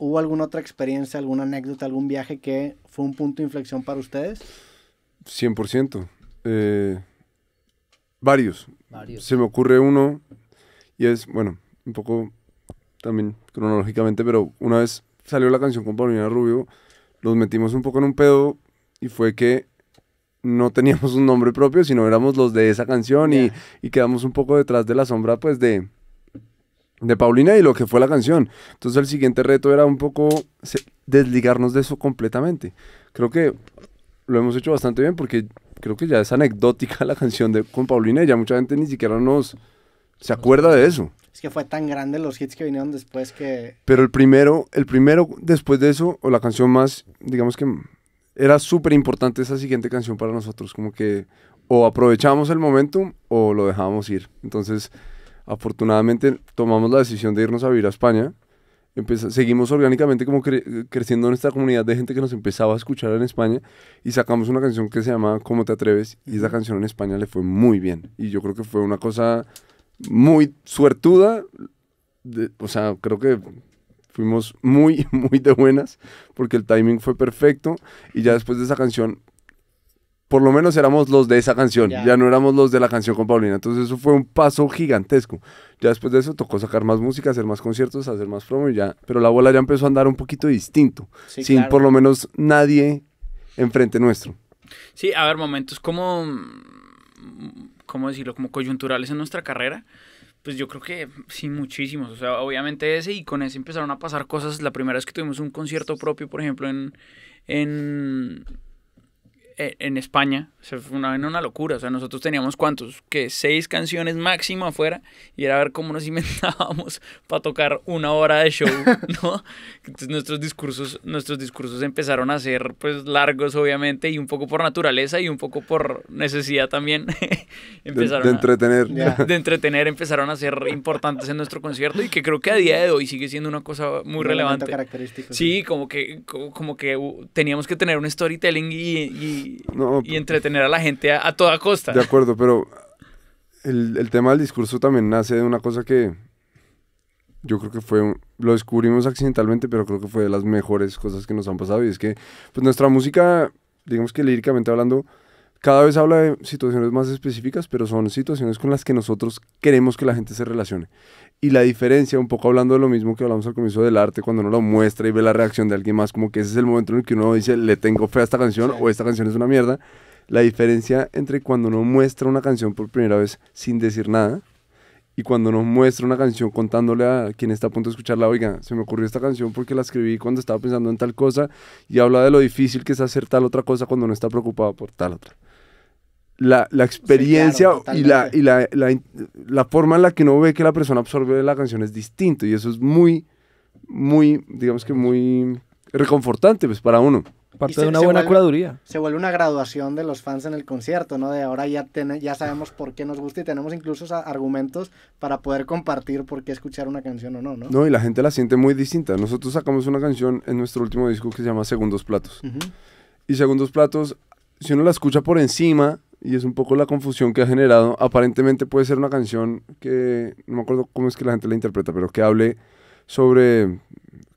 ¿Hubo alguna otra experiencia, alguna anécdota, algún viaje que fue un punto de inflexión para ustedes? 100%. Eh, varios. Se me ocurre uno y es, bueno, un poco también cronológicamente, pero una vez salió la canción con Paulina Rubio, los metimos un poco en un pedo y fue que no teníamos un nombre propio, sino éramos los de esa canción y, y quedamos un poco detrás de la sombra, pues, de, de Paulina y lo que fue la canción. Entonces el siguiente reto era un poco desligarnos de eso completamente. Creo que lo hemos hecho bastante bien porque creo que ya es anecdótica la canción de, con Paulina y ya mucha gente ni siquiera nos se acuerda de eso. Es que fue tan grande los hits que vinieron después que... Pero el primero, el primero después de eso, o la canción más, digamos que era súper importante esa siguiente canción para nosotros, como que o aprovechamos el momento o lo dejábamos ir. Entonces afortunadamente tomamos la decisión de irnos a vivir a España. seguimos orgánicamente como creciendo en esta comunidad de gente que nos empezaba a escuchar en España y sacamos una canción que se llamaba ¿Cómo te atreves? Y esa canción en España le fue muy bien. Y yo creo que fue una cosa muy suertuda. o sea, creo que fuimos muy, muy de buenas porque el timing fue perfecto. Y ya después de esa canción por lo menos éramos los de esa canción, ya. no éramos los de la canción con Paulina. Entonces eso fue un paso gigantesco. Ya después de eso tocó sacar más música, hacer más conciertos, hacer más promo ya. Pero la bola ya empezó a andar un poquito distinto, sin por lo menos nadie enfrente nuestro. Sí, a ver, momentos como, ¿cómo decirlo? Como coyunturales en nuestra carrera. Pues yo creo que sí, muchísimos. O sea, obviamente ese y con ese empezaron a pasar cosas. La primera vez que tuvimos un concierto propio, por ejemplo, en, en, en España fue una, una locura. O sea, nosotros teníamos cuántos, que seis canciones máxima afuera y era ver cómo nos inventábamos para tocar una hora de show, ¿no? Entonces nuestros discursos, nuestros discursos empezaron a ser pues largos, obviamente, y un poco por naturaleza y un poco por necesidad también. empezaron de, entretener. De entretener, empezaron a ser importantes en nuestro concierto y que creo que a día de hoy sigue siendo una cosa muy relevante. Característico, sí, sí, como que, como que uh, teníamos que tener un storytelling y, y, y entretener a la gente a, toda costa. De acuerdo, pero el, el, tema del discurso también nace de una cosa que yo creo que fue, lo descubrimos accidentalmente, pero creo que fue de las mejores cosas que nos han pasado. Y es que pues nuestra música, digamos que líricamente hablando, cada vez habla de situaciones más específicas, pero son situaciones con las que nosotros queremos que la gente se relacione. Y la diferencia, un poco hablando de lo mismo que hablamos al comienzo del arte, cuando uno lo muestra y ve la reacción de alguien más, como que ese es el momento en el que uno dice, le tengo fe a esta canción o esta canción es una mierda la diferencia entre cuando uno muestra una canción por primera vez sin decir nada y cuando uno muestra una canción contándole a quien está a punto de escucharla, oiga, se me ocurrió esta canción porque la escribí cuando estaba pensando en tal cosa y habla de lo difícil que es hacer tal otra cosa cuando uno está preocupado por tal otra. La, experiencia y, la, forma en la que uno ve que la persona absorbe la canción es distinto y eso es muy, muy, digamos que muy reconfortante pues, para uno. Parte de una buena curaduría. Se vuelve una graduación de los fans en el concierto, ¿no? De ahora ya, ya sabemos por qué nos gusta y tenemos incluso argumentos para poder compartir por qué escuchar una canción o no, ¿no? No, y la gente la siente muy distinta. Nosotros sacamos una canción en nuestro último disco que se llama Segundos Platos. Y Segundos Platos, si uno la escucha por encima, y es un poco la confusión que ha generado, aparentemente puede ser una canción que, no me acuerdo cómo es que la gente la interpreta, pero que hable sobre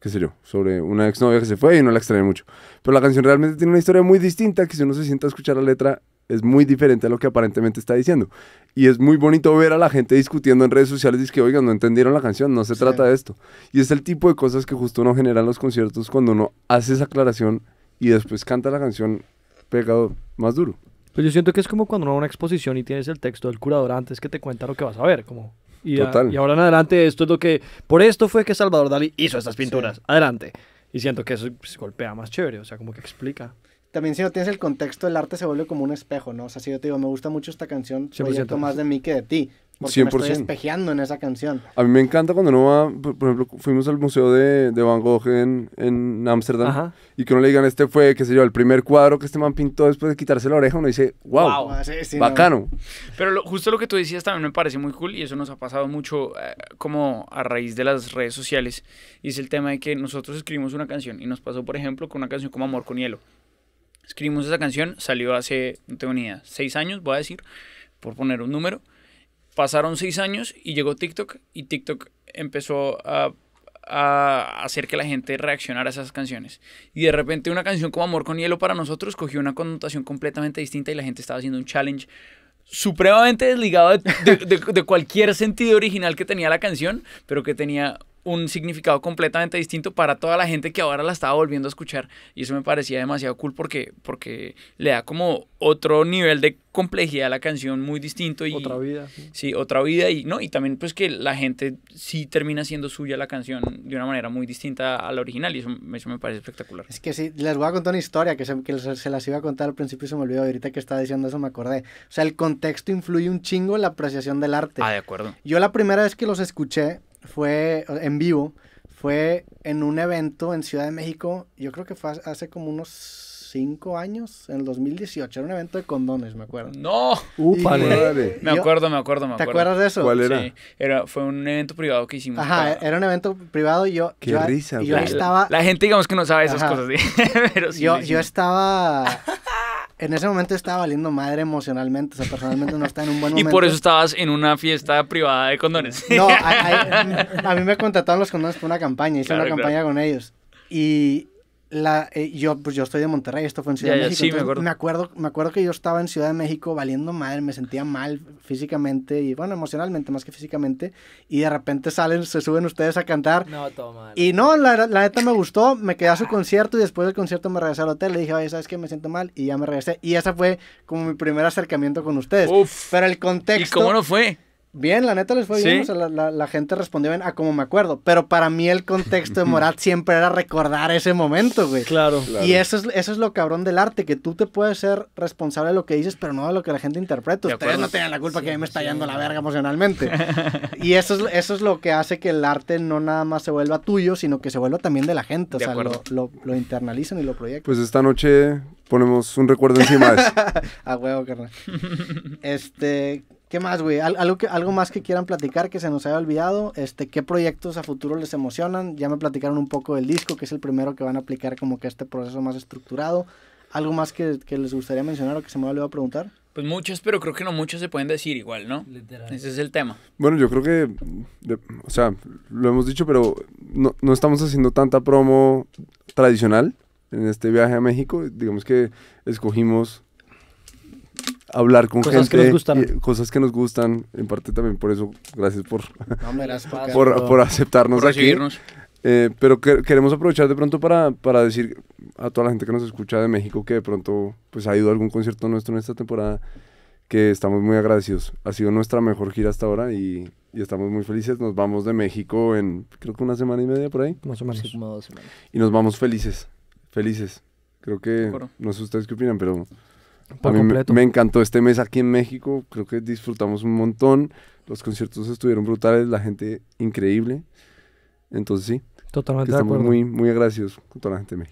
qué sé yo, sobre una exnovia que se fue y no la extrañé mucho. Pero la canción realmente tiene una historia muy distinta que si uno se sienta a escuchar la letra es muy diferente a lo que aparentemente está diciendo. Y es muy bonito ver a la gente discutiendo en redes sociales y que, oigan, no entendieron la canción, no se trata de esto. Y es el tipo de cosas que justo uno genera en los conciertos cuando uno hace esa aclaración y después canta la canción pegado más duro. Pues yo siento que es como cuando uno va a una exposición y tienes el texto del curador antes que te cuenta lo que vas a ver, como y, ahora en adelante, esto es lo que. Por esto fue que Salvador Dalí hizo estas pinturas. Adelante. Y siento que eso se pues, golpea más chévere, o sea, como que explica. También si no tienes el contexto, el arte se vuelve como un espejo, ¿no? O sea, si yo te digo, me gusta mucho esta canción, siento más de mí que de ti. 100%. me estoy espejeando en esa canción. A mí me encanta cuando uno va, por, ejemplo, fuimos al museo de, de Van Gogh en Ámsterdam y que uno le digan, este fue, qué sé yo, el primer cuadro que este man pintó después de quitarse la oreja, uno dice, wow, ah, bacano. Pero justo lo que tú decías también me parece muy cool y eso nos ha pasado mucho eh, como a raíz de las redes sociales y es el tema de que nosotros escribimos una canción y nos pasó, por ejemplo, con una canción como Amor con Hielo. Escribimos esa canción, salió hace, no tengo ni idea, seis años, voy a decir, por poner un número pasaron seis años y llegó TikTok y TikTok empezó a, hacer que la gente reaccionara a esas canciones. Y de repente una canción como Amor con Hielo para nosotros cogió una connotación completamente distinta y la gente estaba haciendo un challenge supremamente desligado de cualquier sentido original que tenía la canción, pero que tenía un significado completamente distinto para toda la gente que ahora la estaba volviendo a escuchar. Y eso me parecía demasiado cool porque, porque le da como otro nivel de complejidad a la canción muy distinto. Y, otra vida. Sí. otra vida. Y, no, y también pues que la gente sí termina siendo suya la canción de una manera muy distinta a la original y eso, me parece espectacular. Es que sí, les voy a contar una historia que, se, que se las iba a contar al principio y se me olvidó ahorita que estaba diciendo eso, me acordé. O sea, el contexto influye un chingo en la apreciación del arte. Ah, de acuerdo. Yo la primera vez que los escuché, fue en vivo, fue en un evento en Ciudad de México, yo creo que fue hace como unos cinco años, en el 2018. Era un evento de condones, me acuerdo. ¡No! me acuerdo, me acuerdo, me acuerdo. ¿Te acuerdas de eso? ¿Cuál era? Sí, fue un evento privado que hicimos. Ajá, era un evento privado y yo... ¡Qué risa! la, estaba... La, gente digamos que no sabe esas cosas, yo, yo estaba en ese momento estaba valiendo madre emocionalmente, o sea, personalmente no está en un buen momento. Y por eso estabas en una fiesta privada de condones. No, a, mí me contrataron los condones por una campaña, hice una campaña con ellos. Y la, eh, yo, pues yo estoy de Monterrey, esto fue en Ciudad de México. me, acuerdo. me, acuerdo. que yo estaba en Ciudad de México valiendo mal, me sentía mal físicamente y bueno, emocionalmente más que físicamente. Y de repente salen, se suben ustedes a cantar. No, toma. Y no, la, neta me gustó, me quedé a su concierto y después del concierto me regresé al hotel. Le dije, oye, ¿sabes que Me siento mal y ya me regresé. Y esa fue como mi primer acercamiento con ustedes. Uf, Pero el contexto. ¿Y cómo no fue? Bien, la neta les fue bien, la, gente respondió bien a como me acuerdo, pero para mí el contexto de Morat siempre era recordar ese momento, güey. Claro. Y eso es, eso es lo cabrón del arte, que tú te puedes ser responsable de lo que dices, pero no de lo que la gente interpreta. Ustedes no tengan la culpa que a mí me está la verga emocionalmente. y eso es, eso es lo que hace que el arte no nada más se vuelva tuyo, sino que se vuelva también de la gente, o sea, lo, lo internalizan y lo proyectan. Pues esta noche ponemos un recuerdo encima de eso. a huevo, carnal. Este, ¿Qué más, güey? algo, que, algo más que quieran platicar que se nos haya olvidado. Este, ¿Qué proyectos a futuro les emocionan? Ya me platicaron un poco del disco, que es el primero que van a aplicar como que este proceso más estructurado. ¿Algo más que, que les gustaría mencionar o que se me olvidó preguntar? Pues muchos, pero creo que no muchos se pueden decir igual, ¿no? Ese es el tema. Bueno, yo creo que, o sea, lo hemos dicho, pero no, no estamos haciendo tanta promo tradicional en este viaje a México. Digamos que escogimos hablar con cosas gente. cosas que nos gustan. En parte también por eso, gracias por, por, aceptarnos por aquí. Eh, pero queremos aprovechar de pronto para, para decir a toda la gente que nos escucha de México que de pronto pues, ha ido a algún concierto nuestro en esta temporada que estamos muy agradecidos. Ha sido nuestra mejor gira hasta ahora y, y estamos muy felices. Nos vamos de México en creo que una semana y media por ahí. Más o Y nos vamos felices, felices. Creo que, no sé ustedes qué opinan, pero... Me, encantó este mes aquí en México, creo que disfrutamos un montón, los conciertos estuvieron brutales, la gente increíble, entonces sí. Totalmente. Estamos muy, muy agradecidos con toda la gente de México.